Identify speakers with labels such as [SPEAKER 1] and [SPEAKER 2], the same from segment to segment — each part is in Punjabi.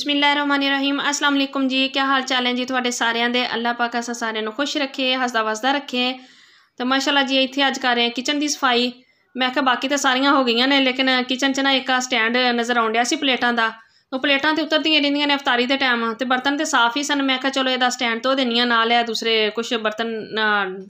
[SPEAKER 1] ਬਿਸਮਿਲ੍ਲਾਹਿਰਰਹਿਮਾਨਿਰਰਹੀਮ ਅਸਲਾਮ ਅਲੈਕੁਮ ਜੀ ਕੀ ਹਾਲ ਚਾਲ ਹੈ ਜੀ ਤੁਹਾਡੇ ਸਾਰਿਆਂ ਦੇ ਅੱਲਾਹ ਪਾਕ ਅਸਾ ਸਾਰਿਆਂ ਨੂੰ ਖੁਸ਼ ਰੱਖੇ ਹਸਦਾ ਵਸਦਾ ਰੱਖੇ ਤਾਂ ਮਾਸ਼ਾਅੱਲਾ ਜੀ ਇੱਥੇ ਅੱਜ ਕਰ ਰਹੇ ਹਾਂ ਕਿਚਨ ਦੀ ਸਫਾਈ ਮੈਂ ਕਿਹਾ ਬਾਕੀ ਤਾਂ ਸਾਰੀਆਂ ਹੋ ਗਈਆਂ ਨੇ ਲੇਕਿਨ ਕਿਚਨ 'ਚ ਨਾ ਇੱਕ ਆ ਸਟੈਂਡ ਨਜ਼ਰ ਆਉਣ ਡਿਆ ਸੀ ਪਲੇਟਾਂ ਦਾ ਉਹ ਪਲੇਟਾਂ ਤੇ ਉਤਰਦੀਆਂ ਰਹਿੰਦੀਆਂ ਨੇ ਇਫਤਾਰੀ ਦੇ ਟਾਈਮ ਤੇ ਬਰਤਨ ਤੇ ਸਾਫ਼ ਹੀ ਸਨ ਮੈਂ ਕਿਹਾ ਚਲੋ ਇਹਦਾ ਸਟੈਂਡ ਧੋ ਦੇਣੀਆਂ ਆ ਨਾਲ ਆ ਦੂਸਰੇ ਕੁਝ ਬਰਤਨ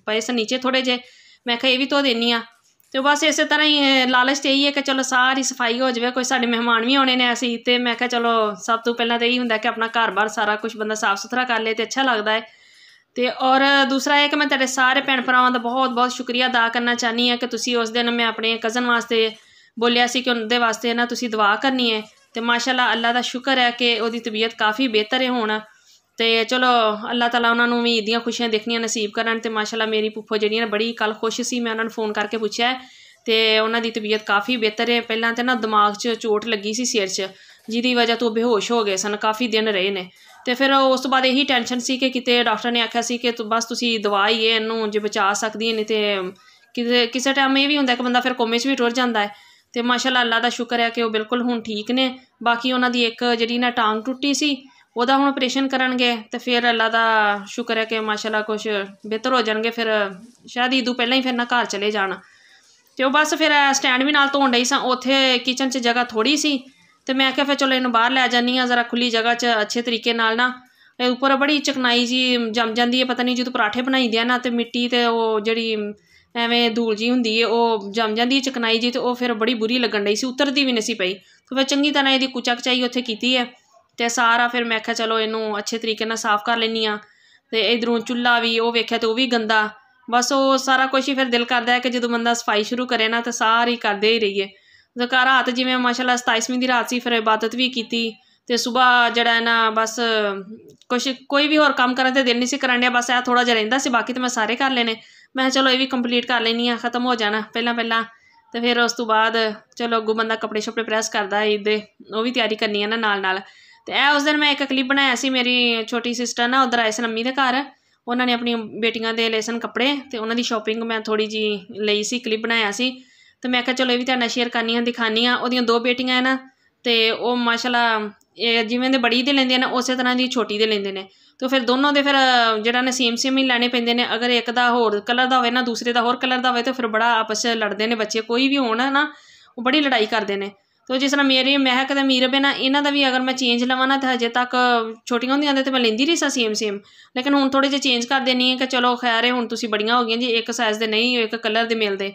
[SPEAKER 1] ਪਏ ਸਨ ਨੀਚੇ ਥੋੜੇ ਜੇ ਮੈਂ ਕਿਹਾ ਇਹ ਵੀ ਧੋ ਦੇਣੀਆਂ ਆ ਤੇ ਬਸ ਇਸੇ ਤਰ੍ਹਾਂ ਹੀ ਲਾਲਚ ਤੇ ਇਹੀ ਹੈ ਕਿ ਚਲੋ ਸਾਰੀ ਸਫਾਈ ਹੋ ਜਾਵੇ ਕੋਈ ਸਾਡੇ ਮਹਿਮਾਨ ਵੀ ਆਉਣੇ ਨੇ ਅਸੀਂ ਤੇ ਮੈਂ ਕਿਹਾ ਚਲੋ ਸਭ ਤੋਂ ਪਹਿਲਾਂ ਤਾਂ ਇਹੀ ਹੁੰਦਾ ਕਿ ਆਪਣਾ ਘਰ-ਬਾਰ ਸਾਰਾ ਕੁਝ ਬੰਦਾ ਸਾਫ਼ ਸੁਥਰਾ ਕਰ ਲੇ ਤੇ ਅੱਛਾ ਲੱਗਦਾ ਹੈ ਤੇ ਔਰ ਦੂਸਰਾ ਇਹ ਕਿ ਮੈਂ ਤੁਹਾਡੇ ਸਾਰੇ ਭੈਣ ਭਰਾਵਾਂ ਦਾ ਬਹੁਤ-ਬਹੁਤ ਸ਼ੁਕਰੀਆ ਅਦਾ ਕਰਨਾ ਚਾਹਨੀ ਆ ਕਿ ਤੁਸੀਂ ਉਸ ਦਿਨ ਮੈਂ ਆਪਣੇ ਕਜ਼ਨ ਵਾਸਤੇ ਬੋਲਿਆ ਸੀ ਕਿ ਉਹਨਾਂ ਦੇ ਵਾਸਤੇ ਨਾ ਤੁਸੀਂ ਦੁਆ ਕਰਨੀ ਹੈ ਤੇ ਮਾਸ਼ਾਅੱਲਾ ਅੱਲਾ ਦਾ ਸ਼ੁਕਰ ਹੈ ਕਿ ਉਹਦੀ ਤਬੀਅਤ ਕਾਫੀ ਬਿਹਤਰ ਹੈ ਹੁਣ ਤੇ ਚਲੋ ਅੱਲਾਹ ਤਾਲਾ ਉਹਨਾਂ ਨੂੰ ਵੀ ਇਹਦੀਆਂ ਖੁਸ਼ੀਆਂ ਦੇਖਣੀਆਂ ਨਸੀਬ ਕਰਨ ਤੇ ਮਾਸ਼ਾਅੱਲਾ ਮੇਰੀ ਪੁੱਫੋ ਜਿਹੜੀਆਂ ਬੜੀ ਕੱਲ ਖੁਸ਼ ਸੀ ਮੈਂ ਉਹਨਾਂ ਨੂੰ ਫੋਨ ਕਰਕੇ ਪੁੱਛਿਆ ਤੇ ਉਹਨਾਂ ਦੀ ਤਬੀਅਤ ਕਾਫੀ ਬਿਹਤਰ ਹੈ ਪਹਿਲਾਂ ਤੇ ਨਾ ਦਿਮਾਗ 'ਚ ਚੋਟ ਲੱਗੀ ਸੀ ਸਿਰ 'ਚ ਜਿਹਦੀ ਵਜ੍ਹਾ ਤੋਂ ਬੇਹੋਸ਼ ਹੋ ਗਏ ਸਨ ਕਾਫੀ ਦਿਨ ਰਹੇ ਨੇ ਤੇ ਫਿਰ ਉਸ ਤੋਂ ਬਾਅਦ ਇਹੀ ਟੈਨਸ਼ਨ ਸੀ ਕਿ ਕਿਤੇ ਡਾਕਟਰ ਨੇ ਆਖਿਆ ਸੀ ਕਿ ਬਸ ਤੁਸੀਂ ਦਵਾਈ ਇਹ ਇਹਨੂੰ ਜੇ ਬਚਾ ਸਕਦੀ ਹੈ ਨਹੀਂ ਤੇ ਕਿਸੇ ਕਿਸੇ ਟਾਈਮ ਇਹ ਵੀ ਹੁੰਦਾ ਕਿ ਬੰਦਾ ਫਿਰ ਕੋਮੇ 'ਚ ਵੀ ਟੁਰ ਜਾਂਦਾ ਹੈ ਤੇ ਮਾਸ਼ਾਅੱਲਾ ਅੱਲਾ ਦਾ ਸ਼ੁਕਰ ਹੈ ਕਿ ਉਹ ਬਿਲਕੁਲ ਹੁਣ ਠੀਕ ਨੇ ਬਾਕੀ ਉਹਨਾਂ ਦੀ ਇੱਕ ਜਿਹੜੀ ਨਾ ਟਾਂਗ ਟੁੱਟੀ ਸੀ ਉਹਦਾ ਹੁਣ ਆਪਰੇਸ਼ਨ ਕਰਨਗੇ ਤੇ ਫਿਰ ਅੱਲਾ ਦਾ ਸ਼ੁਕਰ ਹੈ ਕਿ ਮਾਸ਼ਾਅੱਲਾ ਕੁਝ ਬਿਹਤਰ ਹੋ ਜਾਣਗੇ ਫਿਰ ਸ਼ਾਇਦ ਈਦੂ ਪਹਿਲਾਂ ਹੀ ਫਿਰ ਨਾ ਘਰ ਚਲੇ ਜਾਣ ਤੇ ਉਹ ਬਸ ਫਿਰ ਸਟੈਂਡ ਵੀ ਨਾਲ ਧੋਣ ਡਈ ਸਾਂ ਉੱਥੇ ਕਿਚਨ 'ਚ ਜਗ੍ਹਾ ਥੋੜੀ ਸੀ ਤੇ ਮੈਂ ਕਿਹਾ ਫਿਰ ਚਲੋ ਇਹਨੂੰ ਬਾਹਰ ਲੈ ਜਾਨੀ ਆ ਜ਼ਰਾ ਖੁੱਲੀ ਜਗ੍ਹਾ 'ਚ ਅੱਛੇ ਤਰੀਕੇ ਨਾਲ ਨਾ ਇਹ ਉੱਪਰ ਬੜੀ ਚਕਨਾਈ ਜੀ ਜੰਮ ਜਾਂਦੀ ਹੈ ਪਤਾ ਨਹੀਂ ਜਦੋਂ ਪਰਾਠੇ ਬਣਾਈਦੇ ਆ ਨਾ ਤੇ ਮਿੱਟੀ ਤੇ ਉਹ ਜਿਹੜੀ ਐਵੇਂ ਧੂਲ ਜੀ ਹੁੰਦੀ ਹੈ ਉਹ ਜੰਮ ਜਾਂਦੀ ਹੈ ਚਕਨਾਈ ਜੀ ਤੇ ਉਹ ਫਿਰ ਬੜੀ ਬੁਰੀ ਲੱਗਣ ਰਹੀ ਸੀ ਉਤਰਦੀ ਵੀ ਨਹੀਂ ਸੀ ਪਈ ਤੇ ਫਿਰ ਚੰਗੀ ਤਰ੍ਹਾਂ ਇਹਦੀ ਕੁਚਕ ਚਾਈ ਉੱਥੇ ਕੀਤੀ ਹੈ ਤੇ ਸਾਰਾ ਫਿਰ ਮੈਂ ਕਿਹਾ ਚਲੋ ਇਹਨੂੰ ਅੱਛੇ ਤਰੀਕੇ ਨਾਲ ਸਾਫ਼ ਕਰ ਲੈਣੀ ਆ ਤੇ ਇਧਰੋਂ ਚੁੱਲ੍ਹਾ ਵੀ ਉਹ ਵੇਖਿਆ ਤੇ ਉਹ ਵੀ ਗੰਦਾ ਬਸ ਉਹ ਸਾਰਾ ਕੁਝ ਹੀ ਫਿਰ ਦਿਲ ਕਰਦਾ ਹੈ ਕਿ ਜਦੋਂ ਬੰਦਾ ਸਫਾਈ ਸ਼ੁਰੂ ਕਰੇ ਨਾ ਤਾਂ ਸਾਰੀ ਕਰਦੇ ਹੀ ਰਹੀਏ ਜ਼ਕਾ ਰਾਤ ਜਿਵੇਂ ਮਾਸ਼ਾਅੱਲਾ 27ਵੀਂ ਦੀ ਰਾਤ ਸੀ ਫਿਰ ਇਬਾਦਤ ਵੀ ਕੀਤੀ ਤੇ ਸਵੇਰ ਜਿਹੜਾ ਹੈ ਨਾ ਬਸ ਕੁਝ ਕੋਈ ਵੀ ਹੋਰ ਕੰਮ ਕਰਨ ਤੇ ਦਿਲ ਨਹੀਂ ਸੀ ਕਰਨ ਬਸ ਆ ਥੋੜਾ ਜਿਹਾ ਰਹਿੰਦਾ ਸੀ ਬਾਕੀ ਤੇ ਮੈਂ ਸਾਰੇ ਕਰ ਲੈਨੇ ਮੈਂ ਚਲੋ ਇਹ ਵੀ ਕੰਪਲੀਟ ਕਰ ਲੈਣੀ ਆ ਖਤਮ ਹੋ ਜਾਣਾ ਪਹਿਲਾਂ ਪਹਿਲਾਂ ਤੇ ਫਿਰ ਉਸ ਤੋਂ ਬਾਅਦ ਚਲੋ ਅੱਗੋਂ ਬੰਦਾ ਕੱਪੜੇ ਛੱਪੜੇ ਪ੍ਰੈਸ ਕਰਦਾ ਈਦ ਦੇ ਉਹ ਵੀ ਤਿਆਰੀ ਕਰਨੀ ਆ ਨਾ ਨਾਲ ਨਾਲ ਤੇ ਇਹ ਉਸ ਦਿਨ ਮੈਂ ਇੱਕ ਕਲਿੱਪ ਬਣਾਇਆ ਸੀ ਮੇਰੀ ਛੋਟੀ ਸਿਸਟਰ ਨਾ ਉਧਰ ਆਈ ਸੀ ਅੰਮੀ ਦੇ ਘਰ ਉਹਨਾਂ ਨੇ ਆਪਣੀਆਂ ਬੇਟੀਆਂ ਦੇ ਲੈਸਨ ਕੱਪੜੇ ਤੇ ਉਹਨਾਂ ਦੀ ਸ਼ਾਪਿੰਗ ਮੈਂ ਥੋੜੀ ਜੀ ਲਈ ਸੀ ਕਲਿੱਪ ਬਣਾਇਆ ਸੀ ਤੇ ਮੈਂ ਕਿਹਾ ਚਲੋ ਇਹ ਵੀ ਤੁਹਾਨੂੰ ਸ਼ੇਅਰ ਕਰਨੀ ਆ ਦਿਖਾਨੀ ਆ ਉਹਦੀਆਂ ਦੋ ਬੇਟੀਆਂ ਹਨ ਨਾ ਤੇ ਉਹ ਮਾਸ਼ਾਅੱਲਾ ਇਹ ਜਿਵੇਂ ਦੇ ਬੜੀ ਦੇ ਲੈਂਦੇ ਨੇ ਉਸੇ ਤਰ੍ਹਾਂ ਦੀ ਛੋਟੀ ਦੇ ਲੈਂਦੇ ਨੇ ਤੇ ਫਿਰ ਦੋਨੋਂ ਦੇ ਫਿਰ ਜਿਹੜਾ ਨੇ ਸੇਮ ਸੇਮ ਹੀ ਲੈਣੇ ਪੈਂਦੇ ਨੇ ਅਗਰ ਇੱਕ ਦਾ ਹੋਰ ਕਲਰ ਦਾ ਹੋਵੇ ਨਾ ਦੂਸਰੇ ਦਾ ਹੋਰ ਕਲਰ ਦਾ ਹੋਵੇ ਤਾਂ ਫਿਰ ਬੜਾ ਆਪਸ ਵਿੱਚ ਲੜਦੇ ਨੇ ਬੱਚੇ ਕੋਈ ਵੀ ਹੋਣ ਨਾ ਉਹ ਬੜੀ ਲੜਾਈ ਕਰਦੇ ਨੇ ਤੋ ਜਿਸ ਤਰ੍ਹਾਂ ਮੇਰੇ ਮਹਿਕ ਤੇ ਮੀਰ ਬੇਨਾ ਨਾ ਇਹਨਾਂ ਦਾ ਵੀ ਅਗਰ ਮੈਂ ਚੇਂਜ ਲਵਾਂ ਨਾ ਤਾਂ ਹਜੇ ਤੱਕ ਛੋਟੀਆਂ ਹੁੰਦੀਆਂ ਦੇ ਤੇ ਮੈਂ ਲੈਂਦੀ ਰਹੀ ਸਾਂ ਸੇਮ ਸੇਮ ਲੇਕਿਨ ਹੁਣ ਥੋੜੇ ਜਿਹਾ ਚੇਂਜ ਕਰ ਦੇਣੀ ਹੈ ਕਿ ਚਲੋ ਖੈਰ ਹੈ ਹੁਣ ਤੁਸੀਂ ਬੜੀਆਂ ਹੋ ਗਈਆਂ ਜੀ ਇੱਕ ਸਾਈਜ਼ ਦੇ ਨਹੀਂ ਇੱਕ ਕਲਰ ਦੇ ਮਿਲਦੇ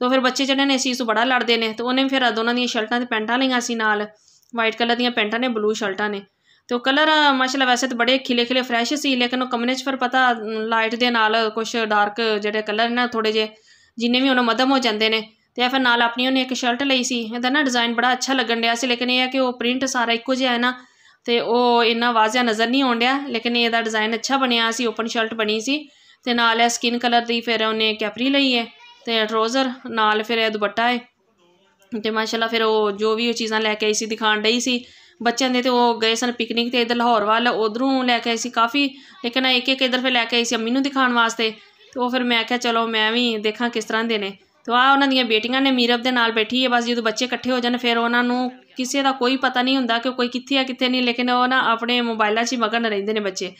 [SPEAKER 1] ਤੋ ਫਿਰ ਬੱਚੇ ਜਿਹੜੇ ਨੇ ਸੀ ਉਸ ਤੋਂ ਬੜਾ ਲੜਦੇ ਨੇ ਤੇ ਉਹਨੇ ਫਿਰ ਦੋਨਾਂ ਦੀਆਂ ਸ਼ਰਟਾਂ ਤੇ ਪੈਂਟਾਂ ਲਈਆਂ ਸੀ ਨਾਲ ਵਾਈਟ ਕਲਰ ਦੀਆਂ ਪੈਂਟਾਂ ਨੇ ਬਲੂ ਸ਼ਰਟਾਂ ਨੇ ਤੋ ਕਲਰ ਮਾਸ਼ਾਅੱਲਾ ਵੈਸੇ ਤਾਂ ਬੜੇ ਖਿਲੇ ਖਿਲੇ ਫਰੈਸ਼ ਸੀ ਲੇਕਿਨ ਉਹ ਕਮਨੇਚ ਫਿਰ ਪਤਾ ਲਾਈਟ ਦੇ ਨਾਲ ਕੁਝ ਡਾਰਕ ਜਿਹੜੇ ਕਲਰ ਨੇ ਥੋੜੇ ਜਿਹੇ ਜਿੰਨੇ ਵੀ ਉਹਨਾਂ ਮਦਮ ਹੋ ਜਾਂਦੇ ਨੇ ਤੇ ਫਿਰ ਨਾਲ ਆਪਣੀ ਉਹਨੇ ਇੱਕ ਸ਼ਰਟ ਲਈ ਸੀ ਇਹਦਾ ਨਾ ਡਿਜ਼ਾਈਨ ਬੜਾ ਅੱਛਾ ਲੱਗਣ ਡਿਆ ਸੀ ਲੇਕਿਨ ਇਹ ਹੈ ਕਿ ਉਹ ਪ੍ਰਿੰਟ ਸਾਰਾ ਇੱਕੋ ਜਿਹਾ ਹੈ ਨਾ ਤੇ ਉਹ ਇੰਨਾ ਵਾਜ਼ਿਆ ਨਜ਼ਰ ਨਹੀਂ ਆਉਣ ਡਿਆ ਲੇਕਿਨ ਇਹਦਾ ਡਿਜ਼ਾਈਨ ਅੱਛਾ ਬਣਿਆ ਸੀ ਓਪਨ ਸ਼ਰਟ ਬਣੀ ਸੀ ਤੇ ਨਾਲ ਇਹ ਸਕਿਨ ਕਲਰ ਦੀ ਫਿਰ ਉਹਨੇ ਕੈਪਰੀ ਲਈ ਹੈ ਤੇ ਟਰੋਜ਼ਰ ਨਾਲ ਫਿਰ ਇਹ ਦੁਪੱਟਾ ਹੈ ਤੇ ਮਾਸ਼ਾਅੱਲਾ ਫਿਰ ਉਹ ਜੋ ਵੀ ਉਹ ਚੀਜ਼ਾਂ ਲੈ ਕੇ ਆਈ ਸੀ ਦਿਖਾਣ ਡਈ ਸੀ ਬੱਚਿਆਂ ਦੇ ਤੇ ਉਹ ਗਏ ਸਨ ਪਿਕਨਿਕ ਤੇ ਇਧਰ ਲਾਹੌਰ ਵੱਲ ਉਧਰੋਂ ਲੈ ਕੇ ਆਈ ਸੀ ਕਾਫੀ ਲੇਕਿਨ ਇੱਕ ਇੱਕ ਇਧਰ ਫਿਰ ਲੈ ਕੇ ਆਈ ਸੀ ਅੰਮੀ ਨੂੰ ਦਿਖਾਣ ਵਾਸਤੇ ਤੇ ਉਹ ਫਿਰ ਮੈਂ ਕਿਹਾ ਚਲੋ ਮੈਂ ਵੀ ਦੇਖਾਂ ਕਿਸ ਤਰ੍ਹਾਂ ਦੇ ਨੇ ਤੋ ਆ ਉਹਨਾਂ ਦੀਆਂ ਬੇਟੀਆਂ ਨੇ ਮੀਰਬ ਦੇ ਨਾਲ ਬੈਠੀ ਹੈ ਬਸ ਜਦੋਂ ਬੱਚੇ ਇਕੱਠੇ ਹੋ ਜਾਣ ਫਿਰ ਉਹਨਾਂ ਨੂੰ ਕਿਸੇ ਦਾ ਕੋਈ ਪਤਾ ਨਹੀਂ ਹੁੰਦਾ ਕਿ ਕੋਈ ਕਿੱਥੇ ਆ ਕਿੱਥੇ ਨਹੀਂ ਲੇਕਿਨ ਉਹ ਨਾ ਆਪਣੇ ਮੋਬਾਈਲਾਂ 'ਚ ਹੀ ਮਗਨ ਰਹਿੰਦੇ ਨੇ ਬੱਚੇ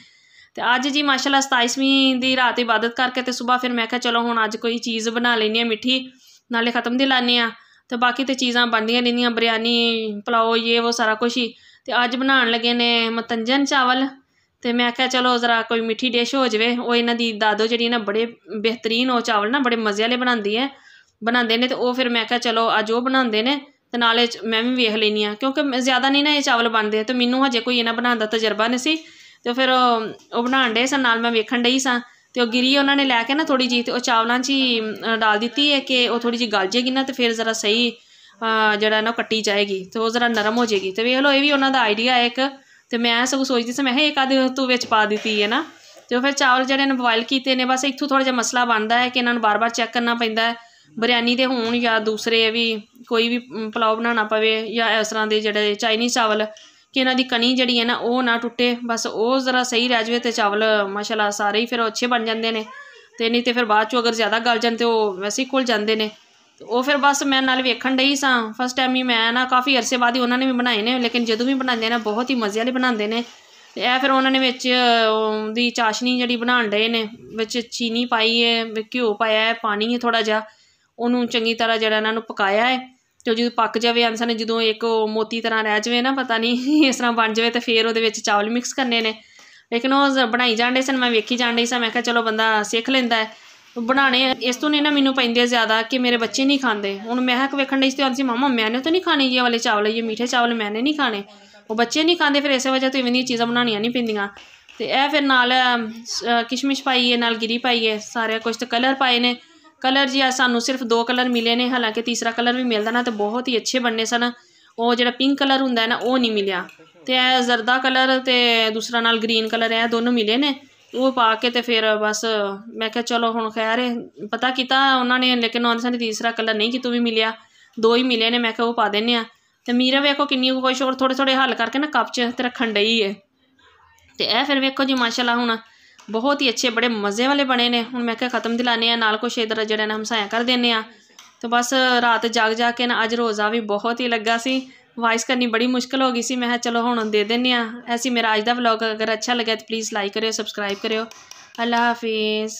[SPEAKER 1] ਤੇ ਅੱਜ ਜੀ ਮਾਸ਼ਾਅੱਲਾ 27ਵੀਂ ਦੀ ਰਾਤ ਇਬਾਦਤ ਕਰਕੇ ਤੇ ਸਵੇਰ ਫਿਰ ਮੈਂ ਕਿਹਾ ਚਲੋ ਹੁਣ ਅੱਜ ਕੋਈ ਚੀਜ਼ ਬਣਾ ਲੈਣੀ ਹੈ ਮਿੱਠੀ ਨਾਲੇ ਖਤਮ ਦੀ ਲਾਣੇ ਆ ਤੇ ਬਾਕੀ ਤੇ ਚੀਜ਼ਾਂ ਬਣਦੀਆਂ ਲੈਣੀਆਂ ਬਿਰਿਆਨੀ ਪਲਾਓ ਇਹ ਉਹ ਸਾਰਾ ਕੁਝ ਹੀ ਤੇ ਅੱਜ ਬਣਾਉਣ ਲੱਗੇ ਨੇ ਮਤੰਜਨ ਚਾਵਲ ਤੇ ਮੈਂ ਕਿਹਾ ਚਲੋ ਜ਼ਰਾ ਕੋਈ ਮਿੱਠੀ ਡਿਸ਼ ਹੋ ਜਵੇ ਉਹ ਇਹਨਾਂ ਦੀ ਦਾਦੋ ਜਿਹੜੀ ਨਾ ਬੜੇ ਬਿਹਤਰੀਨ ਉਹ ਚਾਵਲ ਨਾ ਬੜੇ ਮਜ਼ੇ ਵਾਲੇ ਬਣਾਉਂਦੀ ਹੈ ਬਣਾਉਂਦੇ ਨੇ ਤੇ ਉਹ ਫਿਰ ਮੈਂ ਕਿਹਾ ਚਲੋ ਅੱਜ ਉਹ ਬਣਾਉਂਦੇ ਨੇ ਤੇ ਨਾਲੇ ਮੈਂ ਵੀ ਵੇਖ ਲੈਣੀ ਆ ਕਿਉਂਕਿ ਜ਼ਿਆਦਾ ਨਹੀਂ ਨਾ ਇਹ ਚਾਵਲ ਬਣਦੇ ਤੇ ਮੈਨੂੰ ਹਜੇ ਕੋਈ ਇਹਨਾਂ ਬਣਾਉਣ ਦਾ ਤਜਰਬਾ ਨਹੀਂ ਸੀ ਤੇ ਫਿਰ ਉਹ ਬਣਾਉਣ ਦੇ ਸਨ ਨਾਲ ਮੈਂ ਵੇਖਣ ਡਈ ਸਾਂ ਤੇ ਉਹ ਗਿਰੀ ਉਹਨਾਂ ਨੇ ਲੈ ਕੇ ਨਾ ਥੋੜੀ ਜੀ ਤੇ ਉਹ ਚਾਵਲਾਂ 'ਚ ਹੀ ਡਾਲ ਦਿੱਤੀ ਹੈ ਕਿ ਉਹ ਥੋੜੀ ਜੀ ਗਲ ਜੇਗੀ ਨਾ ਤੇ ਫਿਰ ਜ਼ਰਾ ਸਹੀ ਜਿਹੜਾ ਨਾ ਕੱਟੀ ਜਾਏਗੀ ਤੇ ਉਹ ਜ਼ਰਾ ਨਰਮ ਹੋ ਜੇਗੀ ਤੇ ਵੇਖ ਲਓ ਇਹ ਵੀ ਉਹਨਾਂ ਦਾ ਆਈਡੀਆ ਹੈ ਇੱਕ ਤੇ ਮੈਂ ਸਭ ਸੋਚਦੀ ਸੀ ਮੈਂ ਕਿਹਾ ਇਹ ਕਦ ਤੂੰ ਵਿੱਚ ਪਾ ਦਿੱਤੀ ਹੈ ਨਾ ਤੇ ਉਹ ਫਿਰ ਚਾਵਲ ਜਿਹੜੇ ਨੇ ਬੋਇਲ ਕੀਤੇ ਨੇ ਬਸ ਇੱਥੋਂ ਥੋੜਾ ਜਿਹਾ ਮਸਲਾ ਬਣਦਾ ਹੈ ਕਿ ਇਹਨਾਂ ਨੂੰ ਬਾਰ-ਬਾਰ ਚੈੱਕ ਕਰਨਾ ਪੈਂਦਾ ਹੈ ਬਿਰਿਆਨੀ ਦੇ ਹੋਣ ਜਾਂ ਦੂਸਰੇ ਇਹ ਵੀ ਕੋਈ ਵੀ ਪਲਾਉ ਬਣਾਉਣਾ ਪਵੇ ਜਾਂ ਇਸ ਤਰ੍ਹਾਂ ਦੇ ਜਿਹੜੇ ਚਾਈਨੀਜ਼ ਚਾਵਲ ਕਿ ਇਹਨਾਂ ਦੀ ਕਣੀ ਜਿਹੜੀ ਹੈ ਨਾ ਉਹ ਨਾ ਟੁੱਟੇ ਬਸ ਉਹ ਜ਼ਰਾ ਸਹੀ ਰਹਿ ਜਵੇ ਤੇ ਚਾਵਲ ਮਾਸ਼ਾਅੱਲਾ ਸਾਰੇ ਹੀ ਫਿਰ ਅੱਛੇ ਬਣ ਜਾਂਦੇ ਨੇ ਤੇ ਨਹੀਂ ਤੇ ਫਿਰ ਬਾਅਦ ਚੋਂ ਅਗਰ ਜ਼ਿਆਦਾ ਗਲ ਜਾਂਦੇ ਤੇ ਉਹ ਵੈਸੇ ਹੀ ਘੁਲ ਜਾਂਦੇ ਨੇ ਉਹ ਫਿਰ ਬਸ ਮੈਂ ਨਾਲ ਵੇਖਣ ਡਈ ਸਾਂ ਫਸਟ ਟਾਈਮ ਹੀ ਮੈਂ ਨਾ ਕਾਫੀ ਅਰਸੇ ਬਾਅਦ ਹੀ ਉਹਨਾਂ ਨੇ ਵੀ ਬਣਾਏ ਨੇ ਲੇਕਿਨ ਜਦੋਂ ਵੀ ਬਣਾਉਂਦੇ ਨੇ ਬਹੁਤ ਹੀ ਮਜ਼ੇ ਵਾਲੇ ਬਣਾਉਂਦੇ ਨੇ ਤੇ ਇਹ ਫਿਰ ਉਹਨਾਂ ਨੇ ਵਿੱਚ ਦੀ ਚਾਸ਼ਨੀ ਜਿਹੜੀ ਬਣਾਣ ਡਏ ਨੇ ਵਿੱਚ ਚੀਨੀ ਪਾਈ ਹੈ ਘਿਓ ਪਾਇਆ ਹੈ ਪਾਣੀ ਹੈ ਥੋੜਾ ਜਿਹਾ ਉਹਨੂੰ ਚੰਗੀ ਤਰ੍ਹਾਂ ਜਿਹੜਾ ਇਹਨਾਂ ਨੂੰ ਪਕਾਇਆ ਹੈ ਤੇ ਜਦੋਂ ਪੱਕ ਜਾਵੇ ਅੰਸਰ ਨੇ ਜਦੋਂ ਇੱਕ ਮੋਤੀ ਤਰ੍ਹਾਂ ਰਹਿ ਜਾਵੇ ਨਾ ਪਤਾ ਨਹੀਂ ਇਸ ਤਰ੍ਹਾਂ ਬਣ ਜਾਵੇ ਤੇ ਫਿਰ ਉਹਦੇ ਵਿੱਚ ਚਾਵਲ ਮਿਕਸ ਕਰਨੇ ਨੇ ਲੇਕਿਨ ਉਹ ਬਣਾਈ ਜਾਂਦੇ ਸਨ ਮੈਂ ਵੇਖੀ ਜਾਂਦੀ ਸਾਂ ਮੈਂ ਕਿਹਾ ਚਲੋ ਬੰਦਾ ਸਿੱਖ ਲੈਂਦਾ ਹੈ ਬਣਾਣੇ ਇਸ ਤੋਂ ਨਹੀਂ ਨਾ ਮੈਨੂੰ ਪੈਂਦੇ ਜ਼ਿਆਦਾ ਕਿ ਮੇਰੇ ਬੱਚੇ ਨਹੀਂ ਖਾਂਦੇ ਹੁਣ ਮੈਂ ਹੱਕ ਵੇਖਣ ਲਈ ਤੇ ਸੀ ਮਾਮਾ ਮੈਨੇ ਤਾਂ ਨਹੀਂ ਖਾਣੇ ਇਹ ਵਾਲੇ ਚਾਵਲ ਇਹ ਮਿੱਠੇ ਚਾਵਲ ਮੈਨੇ ਨਹੀਂ ਖਾਣੇ ਉਹ ਬੱਚੇ ਨਹੀਂ ਖਾਂਦੇ ਫਿਰ ਇਸੇ ਵਜ੍ਹਾ ਤੋਂ ਇਵੇਂ ਦੀਆਂ ਚੀਜ਼ਾਂ ਬਣਾਉਣੀਆਂ ਨਹੀਂ ਪੈਂਦੀਆਂ ਤੇ ਇਹ ਫਿਰ ਨਾਲ ਕਿਸ਼ਮਿਸ਼ ਪਾਈਏ ਨਾਲ ਗਿਰੀ ਪਾਈਏ ਸਾਰਾ ਕੁਝ ਤੇ ਕਲਰ ਪਾਏ ਨੇ ਕਲਰ ਜੀ ਆ ਸਾਨੂੰ ਸਿਰਫ ਦੋ ਕਲਰ ਮਿਲੇ ਨੇ ਹਾਲਾਂਕਿ ਤੀਸਰਾ ਕਲਰ ਵੀ ਮਿਲਦਾ ਨਾ ਤੇ ਬਹੁਤ ਹੀ ਅੱਛੇ ਬਣਨੇ ਸਨ ਉਹ ਜਿਹੜਾ ਪਿੰਕ ਕਲਰ ਹੁੰਦਾ ਹੈ ਨਾ ਉਹ ਨਹੀਂ ਮਿਲਿਆ ਤੇ ਇਹ ਜ਼ਰਦਾ ਕਲਰ ਤੇ ਦੂਸਰਾ ਨਾਲ ਗ੍ਰੀਨ ਕਲਰ ਹੈ ਦੋਨੋਂ ਮਿਲੇ ਨੇ ਉਹ ਪਾ ਕੇ ਤੇ ਫਿਰ ਬਸ ਮੈਂ ਕਿਹਾ ਚਲੋ ਹੁਣ ਖੈਰ ਪਤਾ ਕੀਤਾ ਉਹਨਾਂ ਨੇ ਲੇਕਿਨ ਉਹਨਾਂ ਸਾਨੂੰ ਤੀਸਰਾ ਕਲਰ ਨਹੀਂ ਕਿਤੋਂ ਵੀ ਮਿਲਿਆ ਦੋ ਹੀ ਮਿਲੇ ਨੇ ਮੈਂ ਕਿਹਾ ਉਹ ਪਾ ਦਿੰਨੇ ਆ ਤੇ ਮੀਰਾ ਵੇਖੋ ਕਿੰਨੀ ਕੋਈ ਖੁਸ਼ ਥੋੜੇ ਥੋੜੇ ਹੱਲ ਕਰਕੇ ਨਾ ਕੱਪ 'ਚ ਤੇ ਰੱਖਣ ਡਈ ਏ ਤੇ ਇਹ ਫਿਰ ਵੇਖੋ ਜੀ ਮਾਸ਼ਾਅੱਲਾ ਹੁਣ ਬਹੁਤ ਹੀ ਅੱਛੇ ਬੜੇ ਮਜ਼ੇ ਵਾਲੇ ਬਣੇ ਨੇ ਹੁਣ ਮੈਂ ਕਿਹਾ ਖਤਮ ਦਿਲਾਨੇ ਆ ਨਾਲ ਕੁਛ ਇਧਰ ਜਿਹੜਾ ਨਾ ਹਮਸਾਇਆ ਕਰ ਦਿੰਨੇ ਆ ਤੇ ਬਸ ਰਾਤ ਜਾਗ ਜਾ ਕੇ ਨਾ ਅੱਜ ਰੋਜ਼ਾ ਵੀ ਬਹੁਤ ਹੀ ਲੱਗਾ ਸੀ ਵਾਇਸ ਕਰਨੀ ਬੜੀ ਮੁਸ਼ਕਲ ਹੋ ਗਈ ਸੀ ਮੈਂ ਕਿਹਾ ਚਲੋ ਹੁਣ ਦੇ ਦਿੰਨੇ ਆ ਐਸੀ ਮੇਰਾ ਅੱਜ ਦਾ ਵਲੌਗ ਅਗਰ ਅੱਛਾ ਲੱਗਾ ਤਾਂ ਪਲੀਜ਼ ਲਾਈਕ ਕਰਿਓ ਸਬਸਕ੍ਰਾਈਬ ਕਰਿਓ ਅੱਲਾ ਹਾਫਿਜ਼